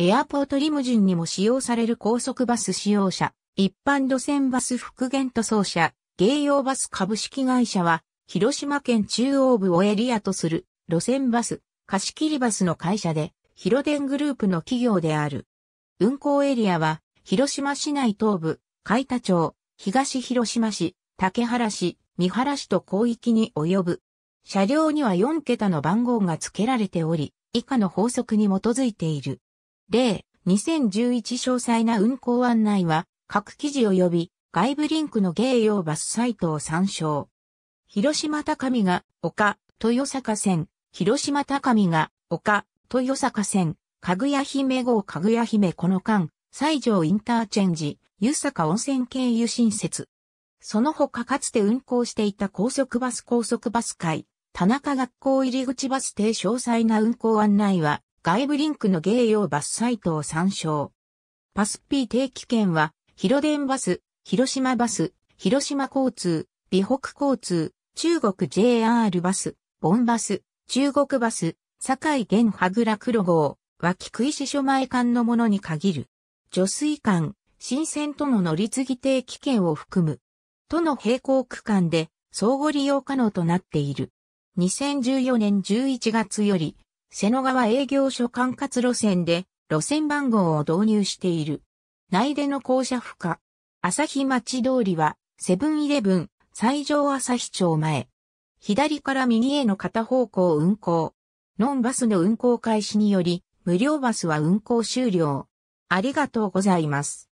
エアポートリムジンにも使用される高速バス使用者、一般路線バス復元塗装車、芸用バス株式会社は、広島県中央部をエリアとする路線バス、貸切バスの会社で、広電グループの企業である。運行エリアは、広島市内東部、海田町、東広島市、竹原市、三原市と広域に及ぶ。車両には4桁の番号が付けられており、以下の法則に基づいている。例、2011詳細な運行案内は、各記事及び外部リンクの芸用バスサイトを参照。広島高見が丘、豊坂線、広島高見が丘、豊坂線、かぐや姫号かぐや姫この間、西条インターチェンジ、湯坂温泉経由新設。その他かつて運行していた高速バス高速バス会、田中学校入口バス停詳細な運行案内は、外部リンクの芸用バスサイトを参照。パス P 定期券は、広電バス、広島バス、広島交通、美北交通、中国 JR バス、ボンバス、中国バス、堺玄羽倉黒号、脇食い支所前間のものに限る。除水間、新線との乗り継ぎ定期券を含む。との並行区間で相互利用可能となっている。2014年11月より瀬野川営業所管轄路線で路線番号を導入している。内出の校舎負荷。朝日町通りは、セブンイレブン、西条朝日町前。左から右への片方向運行。ノンバスの運行開始により、無料バスは運行終了。ありがとうございます。